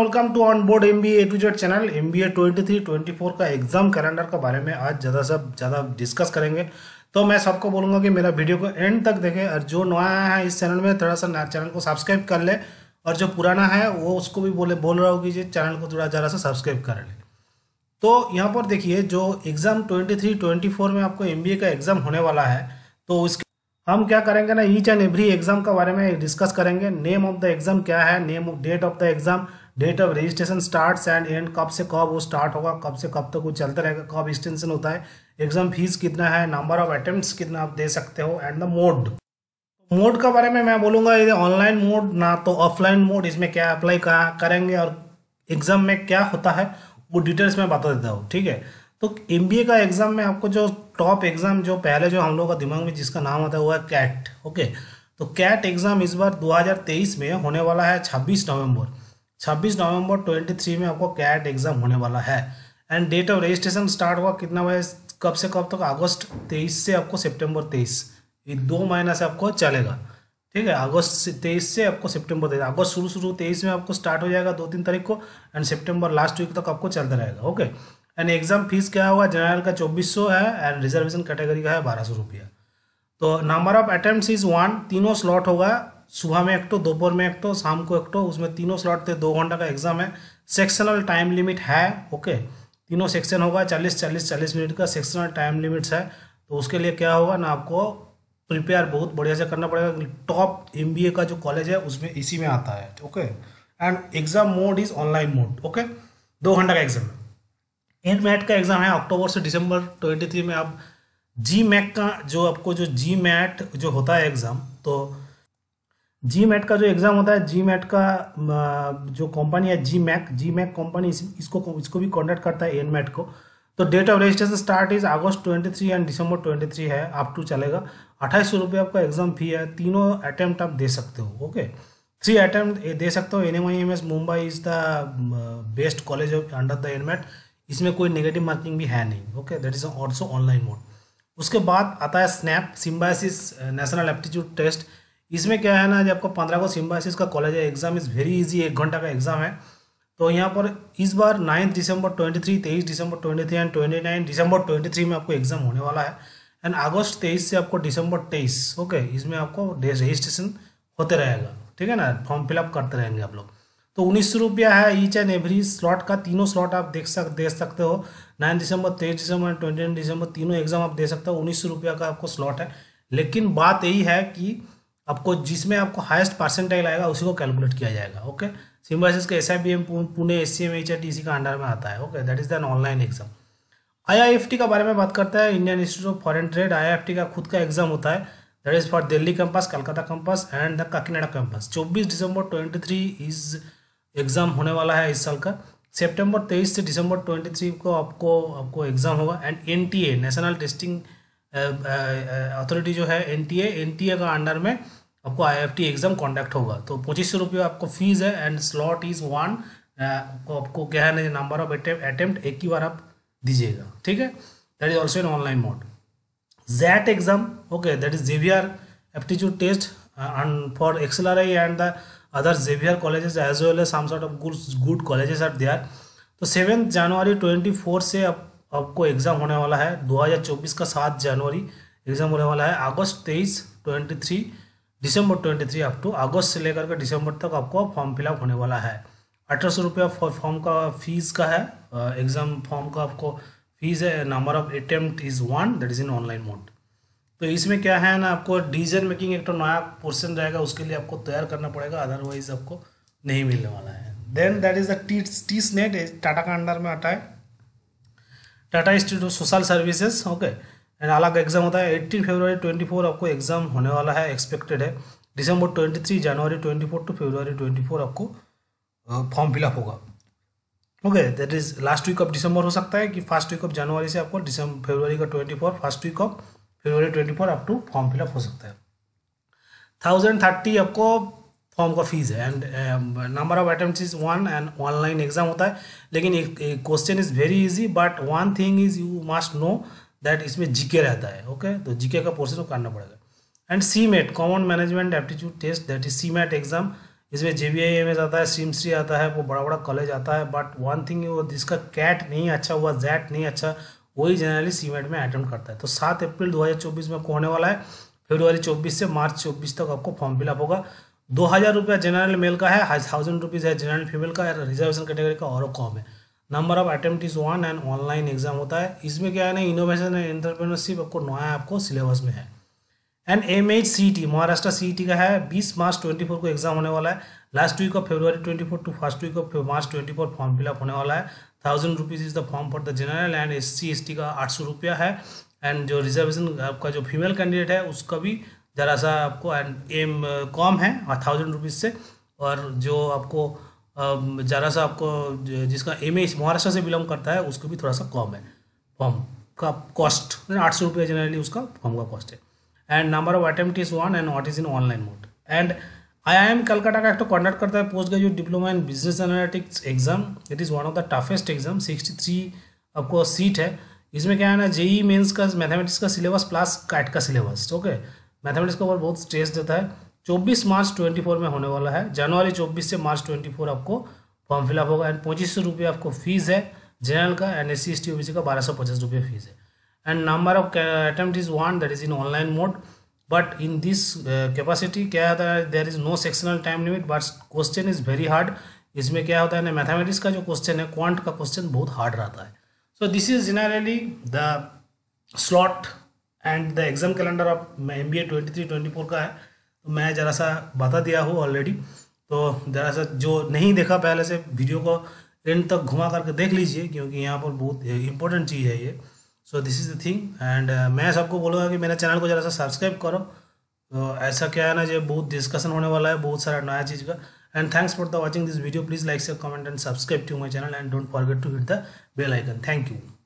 Welcome to on board M B A to Z channel M B A twenty three twenty four का exam calendar के बारे में आज ज़्यादा से ज़्यादा डिस्कस करेंगे तो मैं सबको बोलूँगा कि मेरा वीडियो को एंड तक देखें और जो नया है इस चैनल में थोड़ा सा चैनल को सब्सक्राइब कर ले और जो पुराना है वो उसको भी बोले बोल रहा हूँ कि चैनल को थोड़ा ज्यादा सा सब्सक्राइब कर ले तो यहाँ पर देखिए जो exam twenty three twenty four में आपको एम बी ए का एग्ज़ाम होने वाला है तो उसके हम क्या करेंगे ना ईच एंड एवरी एग्ज़ाम के बारे में डिस्कस करेंगे नेम ऑफ द एग्ज़ाम क्या है name date of the exam date of registration start and and कब से कब वो स्टार्ट होगा कब से कब तक तो वो चलता रहेगा कब एक्सटेंशन होता है एग्जाम फीस कितना है नंबर ऑफ अटेम्प्ट कितना आप दे सकते हो एंड द मोड मोड के बारे में मैं बोलूँगा यदि ऑनलाइन मोड ना तो ऑफलाइन मोड इसमें क्या अप्लाई करेंगे और एग्ज़ाम में क्या होता है वो डिटेल्स में बता देता हूँ ठीक है तो एम का एग्ज़ाम में आपको जो टॉप एग्ज़ाम जो पहले जो हम लोग का दिमाग में जिसका नाम होता है वो है कैट ओके तो कैट एग्ज़ाम इस बार 2023 में होने वाला है 26 नवंबर 26 नवंबर 23 में आपको कैट एग्जाम होने वाला है and date of registration start होगा कितना बजे कब से कब तक अगस्त 23 से आपको सितंबर 23 ये दो महीना से आपको चलेगा ठीक है अगस्त तेईस से आपको सितंबर तेईस अगस्त शुरू शुरू तेईस में आपको स्टार्ट हो जाएगा दो तीन तारीख को एंड सेप्टेम्बर लास्ट वीक तक आपको चलता रहेगा ओके एंड एग्जाम फीस क्या होगा जनरल का चौबीस सौ है एंड रिजर्वेशन कैटेगरी का है बारह सौ रुपया तो number of attempt is one तीनों स्लॉट होगा सुबह में एक तो दोपहर में एक तो शाम को एक तो उसमें तीनों स्लॉट थे दो घंटा का एग्ज़ाम है सेक्शनल टाइम लिमिट है ओके तीनों सेक्शन होगा चालीस चालीस चालीस मिनट का सेक्शनल टाइम लिमिट्स है तो उसके लिए क्या होगा ना आपको प्रिपेयर बहुत बढ़िया से करना पड़ेगा टॉप एम का जो कॉलेज है उसमें इसी में आता है okay and exam mode is online mode okay दो घंटा का एग्ज़ाम एन मैट का एग्ज़ाम है अक्टूबर से दिसंबर ट्वेंटी थ्री में आप जी मैट का जो आपको जो जी मैट जो होता है एग्ज़ाम तो जी मैट का जो एग्ज़ाम होता है जी मैट का जो कंपनी है G MAC G MAC company इसको इसको भी कॉन्डक्ट करता है एन मैट को तो date of registration start is अगस्त 23 एंड दिसंबर 23 है आप टू चलेगा अट्ठाईस सौ रुपये आपका एग्ज़ाम फी है तीनों अटैम्प्ट आप दे सकते हो ओके थ्री अटैम्प्ट दे सकते हो N M I M S Mumbai is the best college of under the N MAT इसमें कोई नेगेटिव मार्किंग भी है नहीं okay that is also online mode उसके बाद आता है SNAP Symbiosis national aptitude test इसमें क्या है ना जब आपको पंद्रह को सिम्बाइसिस का कॉलेज है एग्जाम इज़ वेरी इजी एक घंटा का एग्जाम है तो यहाँ पर इस बार नाइन्थ दिसंबर ट्वेंटी थ्री तेईस दिसंबर twenty three and twenty nine दिसंबर ट्वेंटी थ्री में आपको एग्जाम होने वाला है एंड अगस्त तेईस से आपको दिसंबर तेईस ओके इसमें आपको रजिस्ट्रेशन होते रहेगा ठीक है ना फॉर्म फिलअप करते रहेंगे आप लोग तो उन्नीस सौ रुपया है ईच एंड एवरी स्लॉट का तीनों स्लॉट आप देख सक दे सकते हो नाइन दिसंबर तेईस दिसंबर ट्वेंटी नाइन दिसंबर तीनों एग्जाम आप दे सकते हो उन्नीस सौ रुपया का आपको स्लॉट है लेकिन बात यही है कि आपको जिसमें आपको हाईएस्ट परसेंटाइल आएगा उसी को कैलकुलेट किया जाएगा ओके सिम्बाइसिस का S I B M Pune S C M H T C का अंडर में आता है okay that is then online exam I का बारे में बात करता है Indian Institute of Foreign Trade I का खुद का एग्जाम होता है that is for Delhi campus Calcutta campus and the Kakinada campus चौबीस दिसंबर ट्वेंटी थ्री इज एग्जाम होने वाला है इस साल का सेप्टेम्बर तेईस से दिसंबर ट्वेंटी थ्री को आपको आपको एग्जाम होगा and N T A national testing authority जो है एनटीए एनटीए का अंडर में आपको आईएफटी एग्ज़ाम कॉन्डक्ट होगा तो पच्चीस सौ रुपये आपको फीस है एंड स्लॉट इज़ वन आपको क्या है नंबर ऑफ अटेम्प्ट एक ही बार आप दीजिएगा ठीक है that is also in online mode XAT exam okay that is Xavier aptitude test for XL R I and other Xavier colleges as as as some sort of good good colleges are there. तो seventh जनवरी twenty four से आप आपको exam होने वाला है 2024 का सात जनवरी एग्ज़ाम होने वाला है अगस्त तेईस ट्वेंटी थ्री दिसंबर ट्वेंटी थ्री अप टू अगस्त से लेकर के दिसंबर तक आपको फॉर्म फिलअप होने वाला है अठारह सौ रुपया फॉर्म का फीस का है एग्ज़ाम फॉर्म का आपको फीस है number of attempt is one that is in online mode तो इसमें क्या है ना आपको डिसीजन मेकिंग एक तो नया पोर्सन रहेगा उसके लिए आपको तैयार करना पड़ेगा अदरवाइज आपको नहीं मिलने वाला है then that is the T T SNET Tata का अंडर में आता है Tata institute social services okay and अलग एग्जाम होता है एट्टीन फेब्रवरी ट्वेंटी फोर आपको एग्जाम होने वाला है एक्सपेक्टेड है दिसंबर ट्वेंटी थ्री जनवरी twenty four to Feb twenty four आपको फॉर्म फिलअप होगा okay that is last week of दिसंबर हो सकता है कि फर्स्ट वीक ऑफ जनवरी से आपको दिसंबर फेबर का twenty four first week of Feb twenty four up to form fill up हो सकता है थाउजेंड थर्टी आपको फॉर्म का फीस है and number of attempt is one and online exam होता है लेकिन एक question is very easy but one thing is you must know that इसमें जीके रहता है ओके okay? तो जीके का पोर्सन को करना पड़ेगा and C met common management aptitude test that is C MAT exam इसमें J B I M S आता है सीम सी आता है वो बड़ा बड़ा कॉलेज आता है बट वन थिंग जिसका कैट नहीं अच्छा हुआ जैट नहीं अच्छा वही जनरली सी मेट में अटेम्प्ट करता है तो सात अप्रैल दो हज़ार चौबीस में होने वाला है फेब्रुआरी चौबीस से मार्च चौबीस तक आपको फॉर्म फिलअप होगा दो हज़ार रुपया जनरल मेल का है थाउजेंड रुपीज़ है जनरल फीमेल का रिजर्वेशन कैटेगरी का और कम है number of attempt is one and online exam होता है इसमें क्या है ना इनोवेशन एंड एंटरप्रेनरशिप आपको नया आपको सिलेबस में है and M H C T Maharashtra C T का है बीस मार्च ट्वेंटी फोर को एग्जाम होने वाला है last week of February twenty four to first week of March twenty four form fill up होने वाला है thousand rupees is the form for the general and S C S T का आठ सौ रुपया है एंड जो रिजर्वेशन आपका जो फीमेल कैंडिडेट है उसका भी ज़रा सा आपको एम uh, कॉम है थाउजेंड हाँ, रुपीज़ से और जो आपको um, ज़रा सा आपको जिसका एम ए महाराष्ट्र से बिलोंग करता है उसको भी थोड़ा सा कॉम है फॉर्म का कॉस्ट आठ सौ रुपये जनरली उसका फॉर्म का कॉस्ट है and number of attempt is one and what is in online mode and I I M Calcutta का एक तो कंडक्ट करता है post graduate diploma in business analytics exam it is one of the toughest exam sixty three आपको seat है इसमें क्या है ना जेई मेन्स e का मैथमेटिक्स का सिलेबस प्लस कैट का सिलेबस ओके okay? मैथमेटिक्स के ऊपर बहुत स्ट्रेस देता है चौबीस मार्च ट्वेंटी फोर में होने वाला है जनवरी चौबीस से मार्च ट्वेंटी फोर आपको फॉर्म फिलअप होगा एंड पच्चीस सौ रुपये आपको फीस है जनरल का and S C S T का बारह सौ पचास रुपये फीस है and number of attempt is one that is in online mode but in this capacity क्या होता है there is no sectional time limit but question is very hard इसमें क्या होता है ना मैथमेटिक्स का जो क्वेश्चन है क्वांट का क्वेश्चन बहुत हार्ड रहता है so this is generally the slot and the exam calendar of M B A twenty three twenty four का है तो मैं ज़रा सा बता दिया हूँ ऑलरेडी तो ज़रा सा जो नहीं देखा पहले से वीडियो को एंड तक घुमा करके देख लीजिए क्योंकि यहाँ पर बहुत इंपॉर्टेंट चीज़ है ये so this is the thing and मैं सबको बोलूँगा कि मेरे चैनल को ज़रा सा सब्सक्राइब करो तो ऐसा क्या है ना जो बहुत डिस्कशन होने वाला है बहुत सारा नया चीज़ का and thanks for the watching this video please like से comment and subscribe to my channel and don't forget to hit the bell icon thank you